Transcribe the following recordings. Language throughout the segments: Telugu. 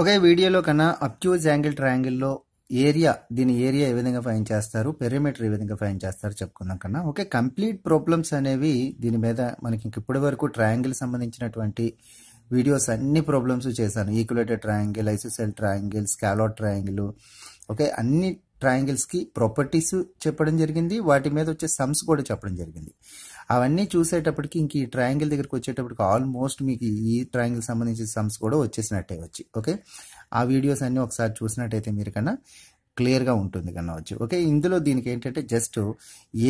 ఒకే వీడియోలో కన్నా అప్చ్యూజ్ యాంగిల్ ట్రయాంగిల్లో ఏరియా దీని ఏరియా ఏ విధంగా ఫైన్ చేస్తారు పెరిమీటర్ ఏ విధంగా ఫైన్ చేస్తారు చెప్పుకుందాం కన్నా ఓకే కంప్లీట్ ప్రాబ్లమ్స్ అనేవి దీని మీద మనకి ఇంక ఇప్పటి వరకు ట్రయాంగిల్ సంబంధించినటువంటి వీడియోస్ అన్ని ప్రాబ్లమ్స్ చేశాను equilateral triangle isosceles triangle scalene triangle okay అన్ని కి ప్రాపర్టీస్ చెప్పడం జరిగింది వాటి మీద వచ్చే సమ్స్ కూడా చెప్పడం జరిగింది అవన్నీ చూసేటప్పటికి ఇంక ఈ ట్రయాంగిల్ దగ్గరికి వచ్చేటప్పటికి ఆల్మోస్ట్ మీకు ఈ ట్రయాంగిల్ సంబంధించిన సమ్స్ కూడా వచ్చేసినట్టే వచ్చి ఓకే ఆ వీడియోస్ అన్నీ ఒకసారి చూసినట్టయితే మీరు కన్నా క్లియర్గా ఉంటుంది కన్నా వచ్చి ఓకే ఇందులో దీనికి ఏంటంటే జస్ట్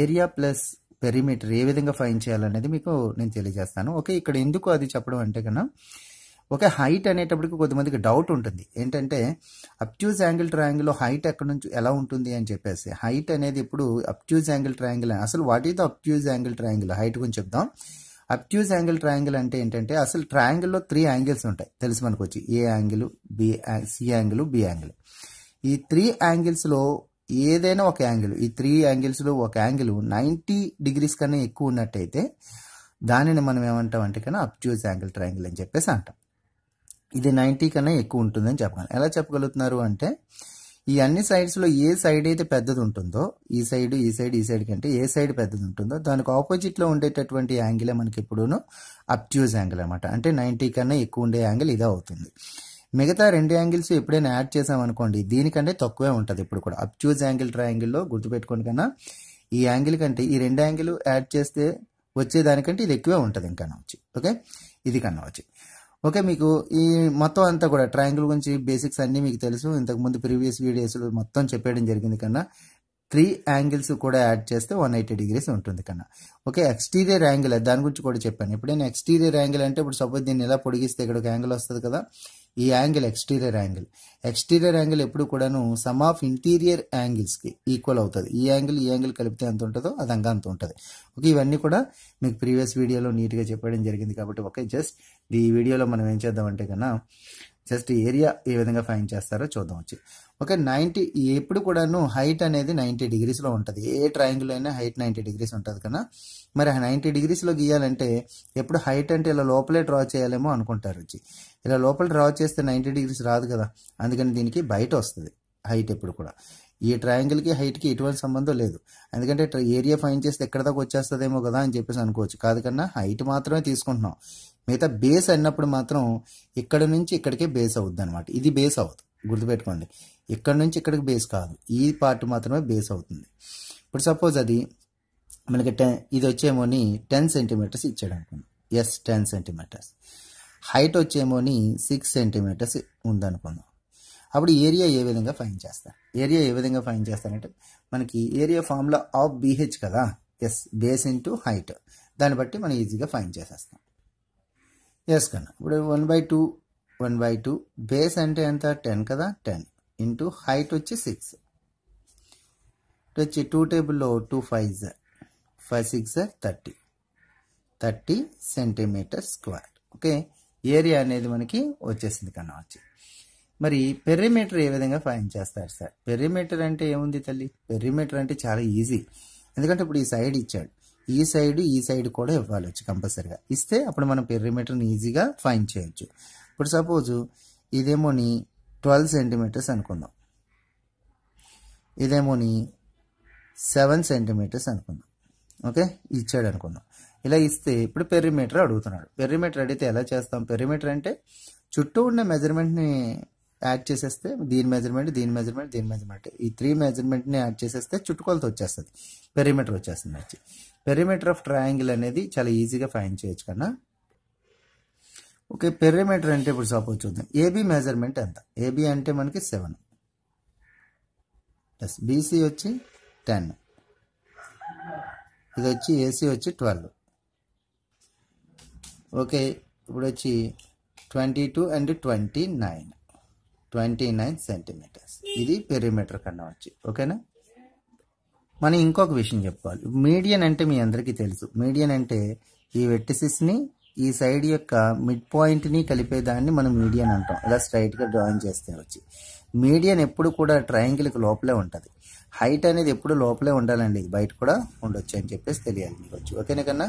ఏరియా ప్లస్ పెరిమీటర్ ఏ విధంగా ఫైన్ చేయాలనేది మీకు నేను తెలియజేస్తాను ఓకే ఇక్కడ ఎందుకు అది చెప్పడం అంటే కన్నా ఓకే హైట్ అనేటప్పటికి కొద్దిమందికి డౌట్ ఉంటుంది ఏంటంటే అప్ట్యూజ్ యాంగిల్ ట్రయాంగిల్ హైట్ ఎక్కడి నుంచి ఎలా ఉంటుంది అని చెప్పేసి హైట్ అనేది ఇప్పుడు అప్ట్యూజ్ యాంగిల్ ట్రయాంగిల్ అసలు what is the obtuse angle triangle height గురించి చెప్దాం అప్ట్యూజ్ యాంగిల్ ట్రయాంగిల్ అంటే ఏంటంటే అసలు ట్రయాంగిల్లో త్రీ యాంగిల్స్ ఉంటాయి తెలుసు మనకు వచ్చి A angle B C angle B angle ఈ త్రీ యాంగిల్స్లో ఏదైనా ఒక యాంగిల్ ఈ త్రీ యాంగిల్స్లో ఒక యాంగిల్ నైంటీ డిగ్రీస్ కన్నా ఎక్కువ ఉన్నట్టయితే దానిని మనం ఏమంటాం అంటే కన్నా అప్ట్యూజ్ యాంగిల్ ట్రయాంగిల్ అని చెప్పేసి అంటాం ఇది నైంటీ కన్నా ఎక్కువ ఉంటుందని చెప్పగలం ఎలా చెప్పగలుగుతున్నారు అంటే ఈ అన్ని సైడ్స్లో ఏ సైడ్ అయితే పెద్దది ఉంటుందో ఈ సైడ్ ఈ సైడ్ ఈ సైడ్ కంటే ఏ సైడ్ పెద్దది ఉంటుందో దానికి ఆపోజిట్లో ఉండేటటువంటి యాంగిలే మనకి ఎప్పుడూ అప్ట్యూజ్ యాంగిల్ అనమాట అంటే నైంటీ కన్నా ఎక్కువ ఉండే యాంగిల్ ఇదే అవుతుంది మిగతా రెండు యాంగిల్స్ ఎప్పుడైనా యాడ్ చేసామనుకోండి దీనికంటే తక్కువే ఉంటుంది ఇప్పుడు కూడా అప్ట్యూజ్ యాంగిల్ ట్రయాంగిల్లో గుర్తుపెట్టుకోండి కన్నా ఈ యాంగిల్ కంటే ఈ రెండు యాంగిల్ యాడ్ చేస్తే వచ్చేదానికంటే ఇది ఎక్కువే ఉంటుంది ఇంకా వచ్చి ఓకే ఇది కన్నా వచ్చి ఓకే మీకు ఈ మొత్తం అంతా కూడా ట్రయాంగిల్ గురించి బేసిక్స్ అన్నీ మీకు తెలుసు ఇంతకుముందు ప్రీవియస్ వీడియోస్లో మొత్తం చెప్పేయడం జరిగింది కన్నా త్రీ యాంగిల్స్ కూడా యాడ్ చేస్తే వన్ ఎయిటీ డిగ్రీస్ ఉంటుంది కన్నా ఓకే ఎక్స్టీరియర్ యాంగిల్ దాని గురించి కూడా చెప్పాను ఎప్పుడైనా ఎక్స్టీరియర్ యాంగిల్ అంటే ఇప్పుడు సపోజ్ దీన్ని ఎలా పొడిగిస్తే ఇక్కడ ఒక యాంగిల్ వస్తుంది కదా ఈ angle exterior angle exterior angle ఎప్పుడు కూడాను సమ్ ఆఫ్ ఇంటీరియర్ యాంగిల్స్కి ఈక్వల్ అవుతుంది ఈ యాంగిల్ ఈ యాంగిల్ కలిపితే ఎంత ఉంటుందో అది అంగా అంత ఉంటుంది ఓకే ఇవన్నీ కూడా మీకు ప్రీవియస్ వీడియోలో నీట్గా చెప్పడం జరిగింది కాబట్టి ఓకే జస్ట్ ఈ వీడియోలో మనం ఏం చేద్దామంటే కన్నా జస్ట్ ఏరియా ఏ విధంగా ఫైన్ చేస్తారో చూద్దాం వచ్చి ఓకే నైంటీ ఎప్పుడు కూడాను హైట్ అనేది నైంటీ డిగ్రీస్లో ఉంటుంది ఏ ట్రయాంగిల్ అయినా హైట్ నైంటీ డిగ్రీస్ ఉంటుంది కదా మరి నైంటీ డిగ్రీస్లో గీయాలంటే ఎప్పుడు హైట్ అంటే ఇలా లోపలే డ్రా చేయాలేమో అనుకుంటారు వచ్చి ఇలా లోపల డ్రా చేస్తే నైంటీ డిగ్రీస్ రాదు కదా అందుకని దీనికి బయట వస్తుంది హైట్ ఎప్పుడు కూడా ఈ ట్రయాంగిల్కి హైట్కి ఎటువంటి సంబంధం లేదు ఎందుకంటే ఏరియా ఫైన్ చేస్తే ఎక్కడ దాకా వచ్చేస్తుందేమో కదా అని చెప్పేసి అనుకోవచ్చు కాదు కన్నా హైట్ మాత్రమే తీసుకుంటున్నాం మిగతా బేస్ అన్నప్పుడు మాత్రం ఇక్కడ నుంచి ఇక్కడికే బేస్ అవుద్ది అనమాట ఇది బేస్ అవుతుంది గుర్తుపెట్టుకోండి ఇక్కడ నుంచి ఇక్కడికి బేస్ కాదు ఈ పార్ట్ మాత్రమే బేస్ అవుతుంది ఇప్పుడు సపోజ్ అది మనకి టెన్ ఇది వచ్చేమోని టెన్ సెంటీమీటర్స్ ఇచ్చాడు అనుకున్నాం ఎస్ టెన్ సెంటీమీటర్స్ హైట్ వచ్చేమోని సిక్స్ సెంటీమీటర్స్ ఉందనుకుందాం అప్పుడు ఏరియా ఏ విధంగా ఫైన్ చేస్తాను ఏరియా ఏ విధంగా ఫైన్ చేస్తానంటే మనకి ఏరియా ఫార్ములా ఆఫ్ బీహెచ్ కదా ఎస్ బేస్ ఇంటూ హైట్ దాన్ని బట్టి మనం ఈజీగా ఫైన్ చేసేస్తాం ఎస్ కన్నా ఇప్పుడు one by two one by two base అంటే ఎంత టెన్ కదా టెన్ ఇంటూ హైట్ వచ్చి సిక్స్ ఇటు వచ్చి టూ టేబుల్లో టూ ఫైవ్ సార్ ఫైవ్ సిక్స్ జర్ thirty thirty centimetre square okay area అనేది మనకి వచ్చేసింది కన్నా వచ్చి మరి పెర్రిమీటర్ ఏ విధంగా ఫైన్ చేస్తారు సార్ పెర్రిమీటర్ అంటే ఏముంది తల్లి పెర్రిమీటర్ అంటే చాలా ఈజీ ఎందుకంటే ఇప్పుడు ఈ సైడ్ ఇచ్చాడు ఈ సైడ్ ఈ సైడ్ కూడా ఇవ్వాలొచ్చు కంపల్సరిగా ఇస్తే అప్పుడు మనం పెర్రిమీటర్ని ఈజీగా ఫైన్ చేయొచ్చు ఇప్పుడు సపోజు ఇదేమోని ట్వెల్వ్ సెంటీమీటర్స్ అనుకుందాం ఇదేమోని సెవెన్ సెంటీమీటర్స్ అనుకుందాం ఓకే ఇచ్చాడు అనుకుందాం ఇలా ఇస్తే ఇప్పుడు పెరిమీటర్ అడుగుతున్నాడు పెరిమీటర్ అడిగితే ఎలా చేస్తాం పెరిమీటర్ అంటే చుట్టూ ఉన్న మెజర్మెంట్ని యాడ్ చేసేస్తే దీని మెజర్మెంట్ దీని మెజర్మెంట్ దీని మెజర్మెంట్ ఈ త్రీ మెజర్మెంట్ని యాడ్ చేసేస్తే చుట్టుకొలతో వచ్చేస్తుంది పెరిమీటర్ వచ్చేస్తుంది వచ్చి పెరిమీటర్ ఆఫ్ ట్రయాంగిల్ అనేది చాలా ఈజీగా ఫైన్ చేయొచ్చు కన్నా ఓకే పెరిమీటర్ అంటే ఇప్పుడు సపోజ్ చూద్దాం ఏబి మెజర్మెంట్ ఎంత ఏబి అంటే మనకి సెవెన్ ప్లస్ బీసీ వచ్చి టెన్ ఇది వచ్చి ఏసీ వచ్చి ట్వెల్వ్ ఓకే ఇప్పుడు వచ్చి twenty two and twenty nine twenty nine centimetres ఇది పెరిమీటర్ కన్నా వచ్చి ఓకేనా మనం ఇంకొక విషయం చెప్పుకోవాలి మీడియన్ అంటే మీ అందరికీ తెలుసు మీడియన్ అంటే ఈ వెట్టిసిస్ని ఈ సైడ్ యొక్క మిడ్ పాయింట్ని కలిపేదాన్ని మనం మీడియన్ అంటాం ఇలా స్ట్రైట్గా డ్రాయింగ్ చేస్తే వచ్చి మీడియన్ ఎప్పుడు కూడా ట్రయాంగిల్కి లోపలే ఉంటుంది హైట్ అనేది ఎప్పుడు లోపలే ఉండాలండి ఇది బయట కూడా ఉండొచ్చు అని చెప్పేసి తెలియాలి మీకు వచ్చి ఓకేనా కన్నా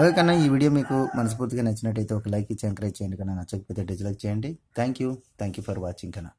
ఓకే కన్నా ఈ వీడియో మీకు మనస్ఫూర్తిగా నచ్చినట్టయితే ఒక లైక్ ఇచ్చి ఎంకరేజ్ చేయండి కన్నా నచ్చకపోతే డిజ్లైక్ చేయండి thank you thank you for watching కన్నా